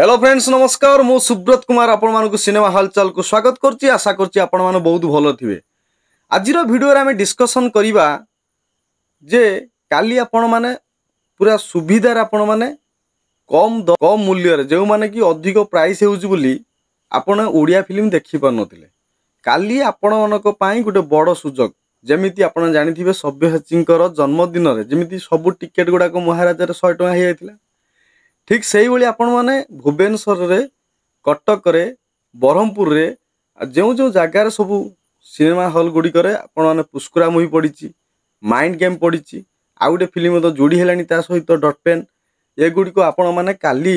hello' friends নমস্কাৰ মই সুব্ৰত কুমাৰ আপোনাক চিনেমা হালচাল কু স্বাগত কৰি আশা কৰি আপোনাৰ বহুত ভাল থাকে আজিৰ ভিডিঅ'ৰে আমি ডিছকচন কৰা যে কালি আপোনাৰ পূৰা সুবিধাৰে আপোনাৰ কম দ কম মূল্যৰে যোন মানে কি অধিক প্ৰাইচ হ'ল বুলি আপোনাৰ ওড়িয়া ফিল্ম দেখি পাৰ নে কালি আপোনাৰ গোটে বৰ সুযোগ যেমি আপোনাৰ জানি থাকিব সব্যসাচীৰ জন্মদিনৰে যেমি সব টিকেট গুড়াক মহাৰাজাৰে শে টকা হৈ যায় ଠିକ୍ ସେଇଭଳି ଆପଣମାନେ ଭୁବନେଶ୍ୱରରେ କଟକରେ ବ୍ରହ୍ମପୁରରେ ଯେଉଁ ଯେଉଁ ଜାଗାରେ ସବୁ ସିନେମା ହଲ୍ ଗୁଡ଼ିକରେ ଆପଣମାନେ ପୁଷ୍କରା ମୁଭି ପଡ଼ିଛି ମାଇଣ୍ଡ ଗେମ୍ ପଡ଼ିଛି ଆଉ ଗୋଟେ ଫିଲ୍ମ ତ ଯୋଡ଼ି ହେଲାଣି ତା ସହିତ ଡଟ୍ ପେନ୍ ଏଗୁଡ଼ିକୁ ଆପଣମାନେ କାଲି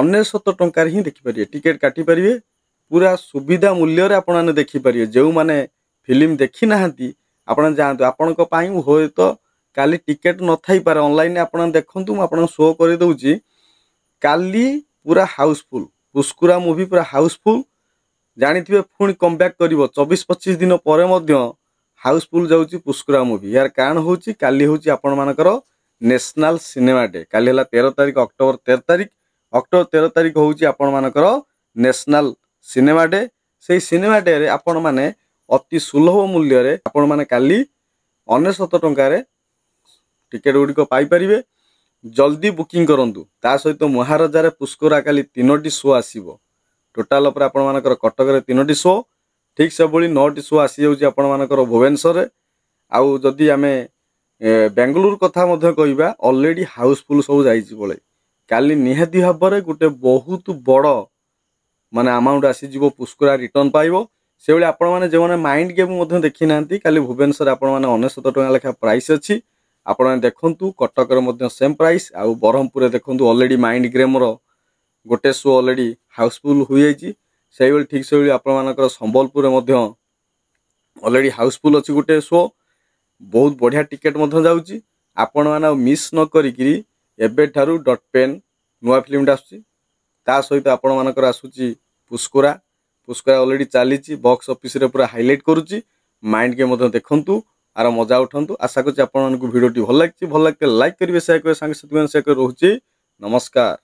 ଅନେଶତ ଟଙ୍କାରେ ହିଁ ଦେଖିପାରିବେ ଟିକେଟ୍ କାଟିପାରିବେ ପୁରା ସୁବିଧା ମୂଲ୍ୟରେ ଆପଣମାନେ ଦେଖିପାରିବେ ଯେଉଁମାନେ ଫିଲ୍ମ ଦେଖିନାହାନ୍ତି ଆପଣ ଯାଆନ୍ତୁ ଆପଣଙ୍କ ପାଇଁ ହୁଏତ କାଲି ଟିକେଟ୍ ନଥାଇପାରେ ଅନଲାଇନ୍ରେ ଆପଣ ଦେଖନ୍ତୁ ମୁଁ ଆପଣଙ୍କୁ ଶୋ କରିଦେଉଛି କାଲି ପୁରା ହାଉସଫୁଲ୍ ପୁଷ୍କୁରା ମୁଭି ପୁରା ହାଉସଫୁଲ୍ ଜାଣିଥିବେ ପୁଣି କମ୍ବ୍ୟାକ୍ କରିବ ଚବିଶ ପଚିଶ ଦିନ ପରେ ମଧ୍ୟ ହାଉସଫୁଲ୍ ଯାଉଛି ପୁଷ୍କୁରା ମୁଭି ଏହାର କାରଣ ହେଉଛି କାଲି ହେଉଛି ଆପଣମାନଙ୍କର ନ୍ୟାସନାଲ୍ ସିନେମା ଡେ କାଲି ହେଲା ତେର ତାରିଖ ଅକ୍ଟୋବର ତେର ତାରିଖ ଅକ୍ଟୋବର ତେର ତାରିଖ ହେଉଛି ଆପଣମାନଙ୍କର ନ୍ୟାସନାଲ୍ ସିନେମା ଡେ ସେହି ସିନେମା ଡେରେ ଆପଣମାନେ ଅତି ସୁଲଭ ମୂଲ୍ୟରେ ଆପଣମାନେ କାଲି ଅନେଶତ ଟଙ୍କାରେ ଟିକେଟ୍ ଗୁଡ଼ିକ ପାଇପାରିବେ ଜଲ୍ଦି ବୁକିଂ କରନ୍ତୁ ତା ସହିତ ମହାରାଜାରେ ପୁଷ୍କରା କାଲି ତିନୋଟି ଶୋ ଆସିବ ଟୋଟାଲ୍ ଉପରେ ଆପଣମାନଙ୍କର କଟକରେ ତିନୋଟି ଶୋ ଠିକ୍ ସେଭଳି ନଅଟି ଶୋ ଆସିଯାଉଛି ଆପଣମାନଙ୍କର ଭୁବନେଶ୍ୱରରେ ଆଉ ଯଦି ଆମେ ବେଙ୍ଗଲୁରୁ କଥା ମଧ୍ୟ କହିବା ଅଲରେଡ଼ି ହାଉସଫୁଲ୍ ସବୁ ଯାଇଛି ବଳେ କାଲି ନିହାତି ଭାବରେ ଗୋଟେ ବହୁତ ବଡ଼ ମାନେ ଆମାଉଣ୍ଟ ଆସିଯିବ ପୁଷ୍କରା ରିଟର୍ଣ୍ଣ ପାଇବ ସେଭଳି ଆପଣମାନେ ଯେଉଁମାନେ ମାଇଣ୍ଡ ଗେମ୍ ମଧ୍ୟ ଦେଖିନାହାନ୍ତି କାଲି ଭୁବନେଶ୍ୱରରେ ଆପଣମାନେ ଅନେଶତ ଟଙ୍କା ଲେଖା ପ୍ରାଇସ୍ ଅଛି ଆପଣମାନେ ଦେଖନ୍ତୁ କଟକରେ ମଧ୍ୟ ସେମ୍ ପ୍ରାଇସ୍ ଆଉ ବ୍ରହ୍ମପୁରରେ ଦେଖନ୍ତୁ ଅଲରେଡ଼ି ମାଇଣ୍ଡ ଗ୍ରେମ୍ର ଗୋଟେ ସୋ ଅଲରେଡ଼ି ହାଉସଫୁଲ୍ ହୋଇଯାଇଛି ସେଇଭଳି ଠିକ୍ ସେଇଭଳି ଆପଣମାନଙ୍କର ସମ୍ବଲପୁରରେ ମଧ୍ୟ ଅଲରେଡ଼ି ହାଉସଫୁଲ୍ ଅଛି ଗୋଟେ ସୋ ବହୁତ ବଢ଼ିଆ ଟିକେଟ୍ ମଧ୍ୟ ଯାଉଛି ଆପଣମାନେ ଆଉ ମିସ୍ ନ କରିକିରି ଏବେଠାରୁ ଡଟ୍ ପେନ୍ ନୂଆ ଫିଲ୍ମଟା ଆସୁଛି ତା ସହିତ ଆପଣମାନଙ୍କର ଆସୁଛି ପୁଷ୍କରା ପୁଷ୍କରା ଅଲରେଡ଼ି ଚାଲିଛି ବକ୍ସ ଅଫିସ୍ରେ ପୁରା ହାଇଲାଇଟ୍ କରୁଛି ମାଇଣ୍ଡ ମଧ୍ୟ ଦେଖନ୍ତୁ ଆର ମଜା ଉଠାନ୍ତୁ ଆଶା କରୁଛି ଆପଣମାନଙ୍କୁ ଭିଡ଼ିଓଟି ଭଲ ଲାଗିଛି ଭଲ ଲାଗିଲେ ଲାଇକ୍ କରିବେ ସେୟାର କରିବେ ସାଙ୍ଗସାଥି ମାନେ ସେୟାର କରି ରହୁଛି ନମସ୍କାର